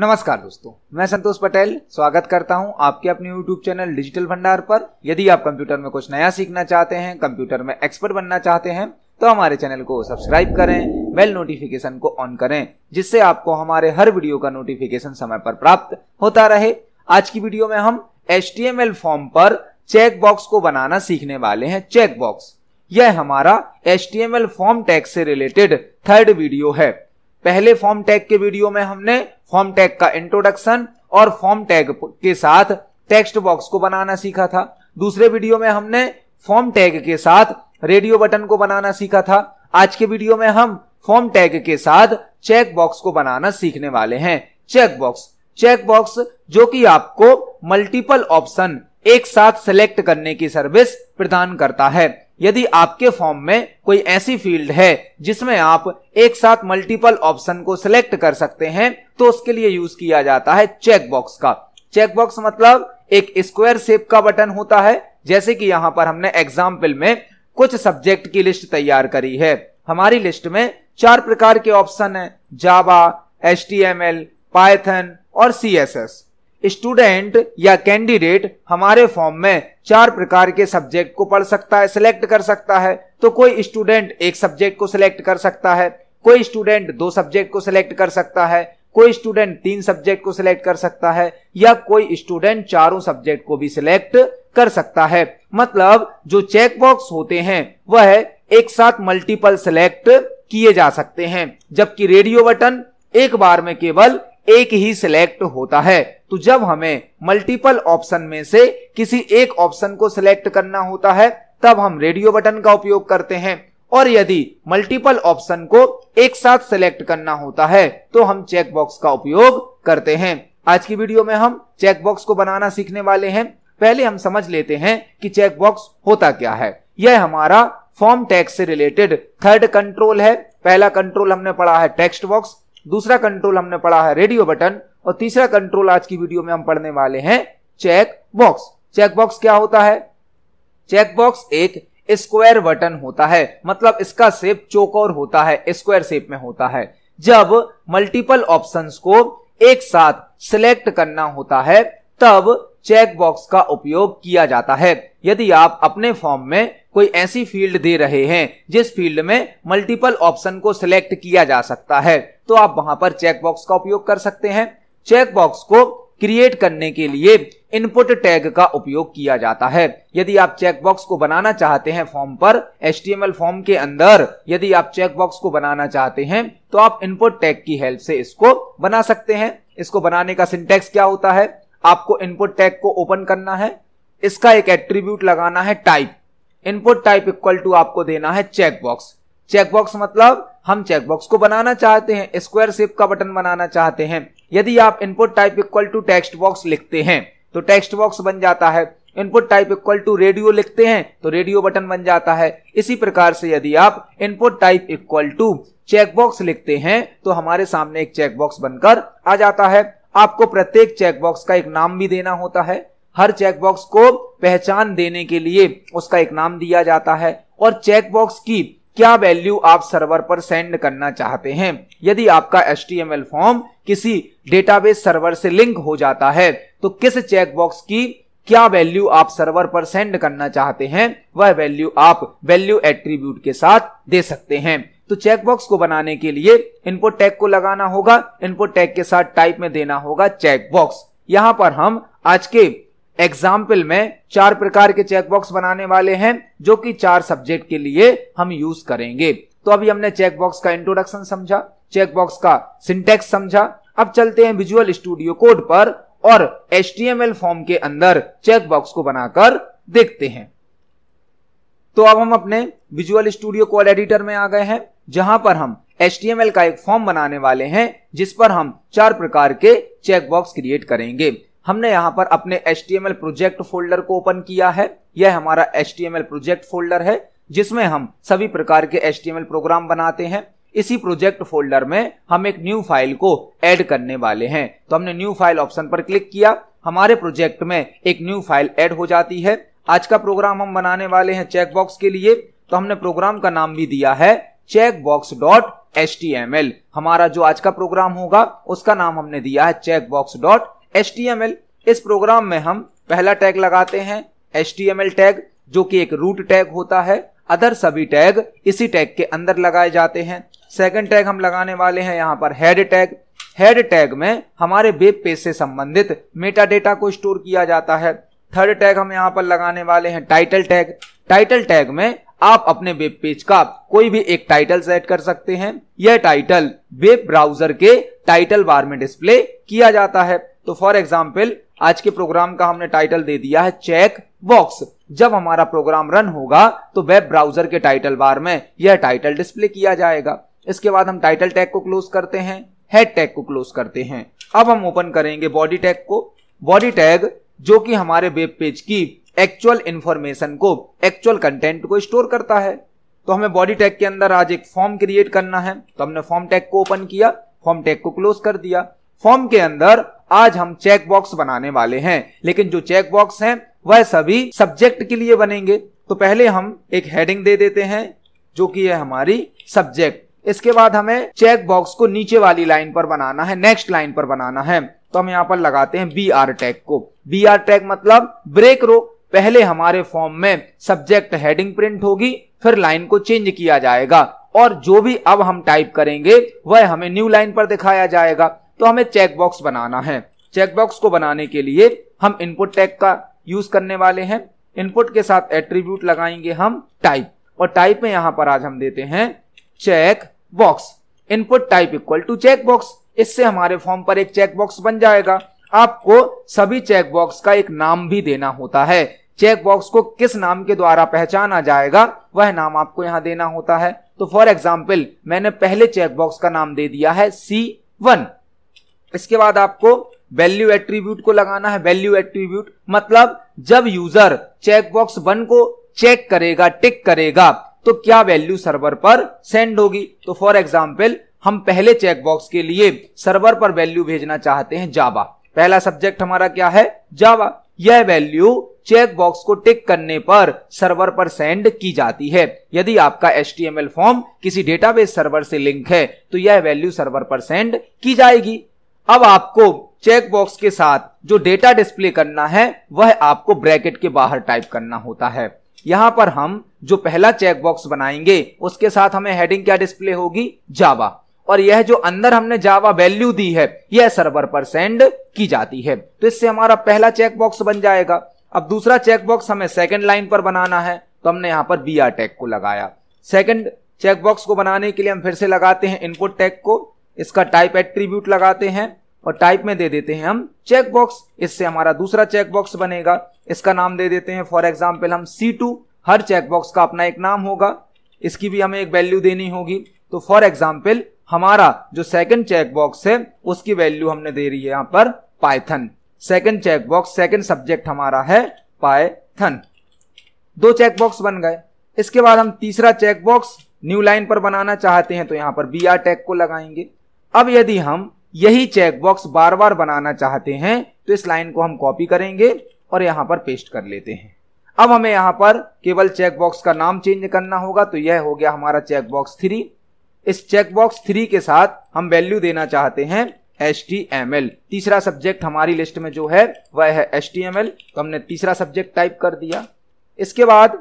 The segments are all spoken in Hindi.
नमस्कार दोस्तों मैं संतोष पटेल स्वागत करता हूं आपके अपने YouTube चैनल डिजिटल भंडार पर यदि आप कंप्यूटर में कुछ नया सीखना चाहते हैं कंप्यूटर में एक्सपर्ट बनना चाहते हैं तो हमारे चैनल को सब्सक्राइब करें बेल नोटिफिकेशन को ऑन करें जिससे आपको हमारे हर वीडियो का नोटिफिकेशन समय पर प्राप्त होता रहे आज की वीडियो में हम एच फॉर्म पर चेक बॉक्स को बनाना सीखने वाले हैं चेक बॉक्स यह हमारा एच फॉर्म टैक्स से रिलेटेड थर्ड वीडियो है पहले फॉर्म टैग के वीडियो में हमने फॉर्म टैग का इंट्रोडक्शन और फॉर्म टैग के साथ टेक्स्ट बॉक्स को बनाना सीखा था दूसरे वीडियो में हमने फॉर्म टैग के साथ रेडियो बटन को बनाना सीखा था आज के वीडियो में हम फॉर्म टैग के साथ चेक बॉक्स को बनाना सीखने वाले हैं चेक बॉक्स चेक बॉक्स जो कि आपको मल्टीपल ऑप्शन एक साथ सेलेक्ट करने की सर्विस प्रदान करता है यदि आपके फॉर्म में कोई ऐसी फील्ड है जिसमें आप एक साथ मल्टीपल ऑप्शन को सिलेक्ट कर सकते हैं तो उसके लिए यूज किया जाता है चेकबॉक्स का चेकबॉक्स मतलब एक स्क्वायर शेप का बटन होता है जैसे कि यहाँ पर हमने एग्जाम्पल में कुछ सब्जेक्ट की लिस्ट तैयार करी है हमारी लिस्ट में चार प्रकार के ऑप्शन है Java H T M L Python और सी एस एस स्टूडेंट या कैंडिडेट हमारे फॉर्म में चार प्रकार के सब्जेक्ट को पढ़ सकता है सिलेक्ट कर सकता है तो कोई स्टूडेंट एक सब्जेक्ट को सिलेक्ट कर सकता है कोई स्टूडेंट दो सब्जेक्ट को सिलेक्ट कर सकता है कोई स्टूडेंट तीन सब्जेक्ट को सिलेक्ट कर सकता है या कोई स्टूडेंट चारों सब्जेक्ट को भी सिलेक्ट कर सकता है मतलब जो चेक बॉक्स होते हैं वह एक साथ मल्टीपल सिलेक्ट किए जा सकते हैं जबकि रेडियो बटन एक बार में केवल एक ही सिलेक्ट होता है तो जब हमें मल्टीपल ऑप्शन में से किसी एक ऑप्शन को सिलेक्ट करना होता है तब हम रेडियो बटन का उपयोग करते हैं और यदि मल्टीपल ऑप्शन को एक साथ सिलेक्ट करना होता है तो हम चेकबॉक्स का उपयोग करते हैं आज की वीडियो में हम चेकबॉक्स को बनाना सीखने वाले हैं पहले हम समझ लेते हैं कि चेकबॉक्स होता क्या है यह हमारा फॉर्म टैक्स से रिलेटेड थर्ड कंट्रोल है पहला कंट्रोल हमने पढ़ा है टेक्स्ट बॉक्स दूसरा कंट्रोल हमने पढ़ा है रेडियो बटन और तीसरा कंट्रोल आज की वीडियो में हम पढ़ने वाले हैं चेक बॉक्स चेक बॉक्स क्या होता है चेक बॉक्स एक स्क्वायर बटन होता है मतलब इसका शेप चौकोर होता है स्क्वायर शेप में होता है जब मल्टीपल ऑप्शंस को एक साथ सिलेक्ट करना होता है तब चेक बॉक्स का उपयोग किया जाता है यदि आप अपने फॉर्म में कोई ऐसी फील्ड दे रहे हैं जिस फील्ड में मल्टीपल ऑप्शन को सिलेक्ट किया जा सकता है तो आप वहां पर चेक बॉक्स का उपयोग कर सकते हैं चेक बॉक्स को क्रिएट करने के लिए इनपुट टैग का उपयोग किया जाता है यदि आप चेकबॉक्स को बनाना चाहते हैं फॉर्म पर एच फॉर्म के अंदर यदि आप चेकबॉक्स को बनाना चाहते हैं तो आप इनपुट टैग की हेल्प से इसको बना सकते हैं इसको बनाने का सिंटेक्स क्या होता है आपको इनपुट टैग को ओपन करना है इसका एक एट्रीब्यूट लगाना है type input type equal to आपको देना है चेकबॉक्स चेकबॉक्स मतलब हम चेकबॉक्स को बनाना चाहते हैं स्क्वायर शेप का बटन बनाना चाहते हैं यदि आप input type equal to text box लिखते हैं तो टेक्स्ट बॉक्स बन जाता है input type equal to radio लिखते हैं तो रेडियो बटन बन जाता है इसी प्रकार से यदि आप input type equal to checkbox लिखते हैं तो हमारे सामने एक चेकबॉक्स बनकर आ जाता है आपको प्रत्येक चेकबॉक्स का एक नाम भी देना होता है हर चेकबॉक्स को पहचान देने के लिए उसका एक नाम दिया जाता है और चेकबॉक्स की क्या वैल्यू आप सर्वर पर सेंड करना चाहते हैं यदि आपका एस फॉर्म किसी डेटाबेस सर्वर से लिंक हो जाता है तो किस चेकबॉक्स की क्या वैल्यू आप सर्वर पर सेंड करना चाहते हैं वह वैल्यू आप वैल्यू एट्रीब्यूट के साथ दे सकते हैं तो चेकबॉक्स को बनाने के लिए इनपुट टैग को लगाना होगा इनपुट टैग के साथ टाइप में देना होगा चेकबॉक्स यहां पर हम आज के एग्जाम्पल में चार प्रकार के चेकबॉक्स बनाने वाले हैं जो कि चार सब्जेक्ट के लिए हम यूज करेंगे तो अभी हमने चेकबॉक्स का इंट्रोडक्शन समझा चेकबॉक्स का सिंटेक्स समझा अब चलते हैं विजुअल स्टूडियो कोड पर और एच फॉर्म के अंदर चेकबॉक्स को बनाकर देखते हैं तो अब हम अपने विजुअल स्टूडियो कॉल एडिटर में आ गए हैं जहां पर हम एच का एक फॉर्म बनाने वाले हैं जिस पर हम चार प्रकार के चेकबॉक्स क्रिएट करेंगे हमने यहाँ पर अपने एच प्रोजेक्ट फोल्डर को ओपन किया है यह हमारा एच प्रोजेक्ट फोल्डर है जिसमें हम सभी प्रकार के एच प्रोग्राम बनाते हैं इसी प्रोजेक्ट फोल्डर में हम एक न्यू फाइल को ऐड करने वाले हैं तो हमने न्यू फाइल ऑप्शन पर क्लिक किया हमारे प्रोजेक्ट में एक न्यू फाइल ऐड हो जाती है आज का प्रोग्राम हम बनाने वाले हैं चेकबॉक्स के लिए तो हमने प्रोग्राम का नाम भी दिया है checkbox dot S T M L हमारा जो आज का प्रोग्राम होगा उसका नाम हमने दिया है checkbox dot S T M L इस प्रोग्राम में हम पहला टैग लगाते हैं S T M L tag जो कि एक रूट टैग होता है अदर सभी टैग इसी टैग के अंदर लगाए जाते हैं सेकंड टैग हम लगाने वाले हैं यहाँ पर हेड टैग हेड टैग में हमारे वेब पेज से संबंधित मेटा डेटा को स्टोर किया जाता है थर्ड टैग हम यहां पर लगाने वाले हैं टाइटल टैग टाइटल टैग में आप अपने वेब पेज का कोई भी एक टाइटल सेट कर सकते हैं यह टाइटल वेब ब्राउजर के टाइटल बार में डिस्प्ले किया जाता है तो फॉर एग्जाम्पल आज के प्रोग्राम का हमने टाइटल दे दिया है चेक बॉक्स जब हमारा प्रोग्राम रन होगा तो वेब ब्राउजर के टाइटल बार में यह टाइटल डिस्प्ले किया जाएगा इसके बाद हम टाइटल टैग को क्लोज करते हैं हेड टैग को क्लोज करते हैं अब हम ओपन करेंगे बॉडी टैग को बॉडी टैग जो कि हमारे वेब पेज की एक्चुअल इंफॉर्मेशन को एक्चुअल कंटेंट को स्टोर करता है तो हमें बॉडी टैग के अंदर आज एक फॉर्म क्रिएट करना है तो हमने फॉर्म टैग को ओपन किया फॉर्म टैग को क्लोज कर दिया फॉर्म के अंदर आज हम चेक बॉक्स बनाने वाले हैं लेकिन जो चेक बॉक्स हैं वह सभी सब्जेक्ट के लिए बनेंगे तो पहले हम एक हेडिंग दे देते हैं जो कि है हमारी सब्जेक्ट इसके बाद हमें चेक बॉक्स को नीचे वाली लाइन पर बनाना है नेक्स्ट लाइन पर बनाना है तो हम यहाँ पर लगाते हैं बी आर टैग को बी आर टैग मतलब ब्रेक रो पहले हमारे फॉर्म में सब्जेक्ट हेडिंग प्रिंट होगी फिर लाइन को चेंज किया जाएगा और जो भी अब हम टाइप करेंगे वह हमें न्यू लाइन पर दिखाया जाएगा तो हमें चेकबॉक्स बनाना है चेकबॉक्स को बनाने के लिए हम इनपुट टैग का यूज करने वाले हैं इनपुट के साथ एट्रीब्यूट लगाएंगे हम टाइप और टाइप में यहां पर आज हम देते हैं check box input type equal to check box इससे हमारे फॉर्म पर एक चेक बॉक्स बन जाएगा आपको सभी चेक बॉक्स का एक नाम भी देना होता है चेक बॉक्स को किस नाम के द्वारा पहचाना जाएगा वह नाम आपको यहां देना होता है तो फॉर एग्जाम्पल मैंने पहले चेक बॉक्स का नाम दे दिया है सी वन इसके बाद आपको वैल्यू एट्रीब्यूट को लगाना है वैल्यू एट्रीब्यूट मतलब जब यूजर चेक बॉक्स वन को चेक करेगा टिक करेगा तो क्या वैल्यू सर्वर पर सेंड होगी तो फॉर एग्जाम्पल हम पहले चेकबॉक्स के लिए सर्वर पर वैल्यू भेजना चाहते हैं जावा पहला सब्जेक्ट हमारा क्या है जावा यह वैल्यू चेक बॉक्स को टिक करने पर सर्वर पर सेंड की जाती है यदि आपका एल फॉर्म किसी डेटाबेस सर्वर से लिंक है तो यह वैल्यू सर्वर पर सेंड की जाएगी अब आपको चेक बॉक्स के साथ जो डेटा डिस्प्ले करना है वह आपको ब्रैकेट के बाहर टाइप करना होता है यहां पर हम जो पहला चेकबॉक्स बनाएंगे उसके साथ हमें हेडिंग क्या डिस्प्ले होगी जावा और यह जो अंदर हमने जावा वैल्यू दी है यह सर्वर पर सेंड की जाती है तो इससे हमारा पहला चेकबॉक्स बन जाएगा अब दूसरा चेकबॉक्स हमें सेकंड लाइन पर बनाना है तो हमने यहां पर बी आर टैग को लगाया सेकंड चेकबॉक्स को बनाने के लिए हम फिर से लगाते हैं इनपुट टैग को इसका टाइप एट्रीब्यूट लगाते हैं और टाइप में दे देते हैं हम चेकबॉक्स इससे हमारा दूसरा चेकबॉक्स बनेगा इसका नाम दे देते हैं फॉर एग्जाम्पल हम सी टू हर चेकबॉक्स का अपना एक नाम होगा इसकी भी हमें एक वैल्यू देनी होगी तो फॉर एग्जाम्पल हमारा जो सेकंड चेकबॉक्स है उसकी वैल्यू हमने दे रही है यहां पर Python second checkbox second subject हमारा है पाइथन दो चेकबॉक्स बन गए इसके बाद हम तीसरा चेकबॉक्स न्यू लाइन पर बनाना चाहते हैं तो यहां पर बी आर टैग को लगाएंगे अब यदि हम यही चेकबॉक्स बार बार बनाना चाहते हैं तो इस लाइन को हम कॉपी करेंगे और यहां पर पेस्ट कर लेते हैं अब हमें यहां पर केवल चेकबॉक्स का नाम चेंज करना होगा तो यह हो गया हमारा चेकबॉक्स थ्री इस चेकबॉक्स थ्री के साथ हम वैल्यू देना चाहते हैं एस तीसरा सब्जेक्ट हमारी लिस्ट में जो है वह है एच तो हमने तीसरा सब्जेक्ट टाइप कर दिया इसके बाद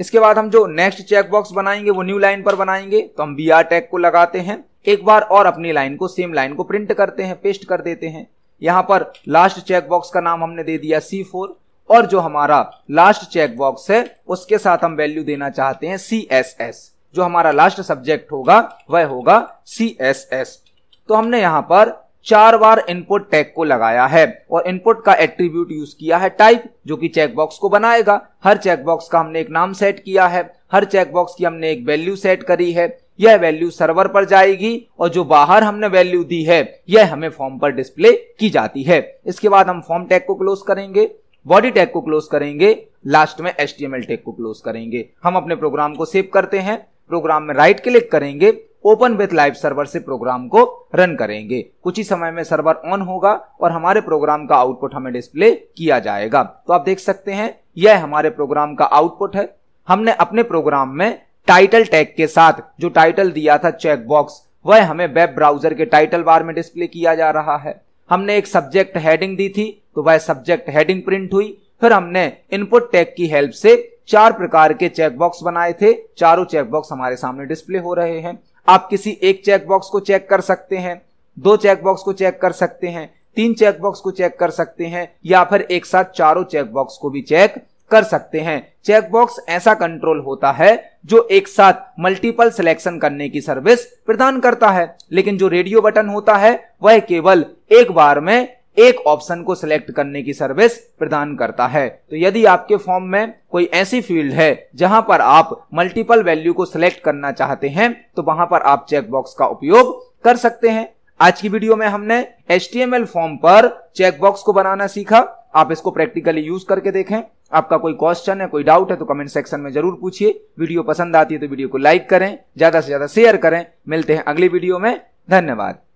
इसके बाद हम जो नेक्स्ट चेकबॉक्स बनाएंगे वो न्यू लाइन पर बनाएंगे तो हम बी आर टैग को लगाते हैं एक बार और अपनी लाइन को सेम लाइन को प्रिंट करते हैं पेस्ट कर देते हैं यहाँ पर लास्ट चेकबॉक्स का नाम हमने दे दिया सी फोर और जो हमारा लास्ट चेकबॉक्स है उसके साथ हम वैल्यू देना चाहते हैं सी एस एस जो हमारा लास्ट सब्जेक्ट होगा वह होगा सी एस एस तो हमने यहाँ पर चार बार इनपुट टैग को लगाया है और इनपुट का एट्रीब्यूट यूज किया है टाइप जो कि चेकबॉक्स को बनाएगा हर चेकबॉक्स का हमने एक नाम सेट किया है हर चेकबॉक्स की हमने एक वैल्यू सेट करी है यह वैल्यू सर्वर पर जाएगी और जो बाहर हमने वैल्यू दी है यह हमें फॉर्म पर डिस्प्ले की जाती है इसके बाद हम फॉर्म टैग को क्लोज करेंगे बॉडी टैग को क्लोज करेंगे लास्ट में एच टैग को क्लोज करेंगे हम अपने प्रोग्राम को सेव करते हैं प्रोग्राम में राइट क्लिक करेंगे ओपन विथ लाइव सर्वर से प्रोग्राम को रन करेंगे कुछ ही समय में सर्वर ऑन होगा और हमारे प्रोग्राम का आउटपुट हमें डिस्प्ले किया जाएगा तो आप देख सकते हैं यह हमारे प्रोग्राम का आउटपुट है हमने अपने प्रोग्राम में टाइटल टैग के साथ जो टाइटल दिया था चेकबॉक्स वह हमें वेब ब्राउजर के टाइटल बार में डिस्प्ले किया जा रहा है हमने एक सब्जेक्ट हेडिंग दी थी तो वह सब्जेक्ट हेडिंग प्रिंट हुई फिर हमने इनपुट टैग की हेल्प से चार प्रकार के चेकबॉक्स बनाए थे चारों चेकबॉक्स हमारे सामने डिस्प्ले हो रहे हैं आप किसी एक चेकबॉक्स को चेक कर सकते हैं दो चेकबॉक्स को चेक कर सकते हैं तीन चेकबॉक्स को चेक कर सकते हैं या फिर एक साथ चारों चेकबॉक्स को भी चेक कर सकते हैं चेकबॉक्स ऐसा कंट्रोल होता है जो एक साथ मल्टीपल सिलेक्शन करने की सर्विस प्रदान करता है लेकिन जो रेडियो बटन होता है वह केवल एक बार में एक ऑप्शन को सिलेक्ट करने की सर्विस प्रदान करता है तो यदि आपके फॉर्म में कोई ऐसी फील्ड है जहां पर आप मल्टीपल वैल्यू को सिलेक्ट करना चाहते हैं तो वहां पर आप चेकबॉक्स का उपयोग कर सकते हैं आज की वीडियो में हमने एच फॉर्म पर चेकबॉक्स को बनाना सीखा आप इसको प्रैक्टिकली यूज करके देखें आपका कोई क्वेश्चन है कोई डाउट है तो कमेंट सेक्शन में जरूर पूछिए वीडियो पसंद आती है तो वीडियो को लाइक करें ज़्यादा से ज़्यादा शेयर करें मिलते हैं अगली वीडियो में धन्यवाद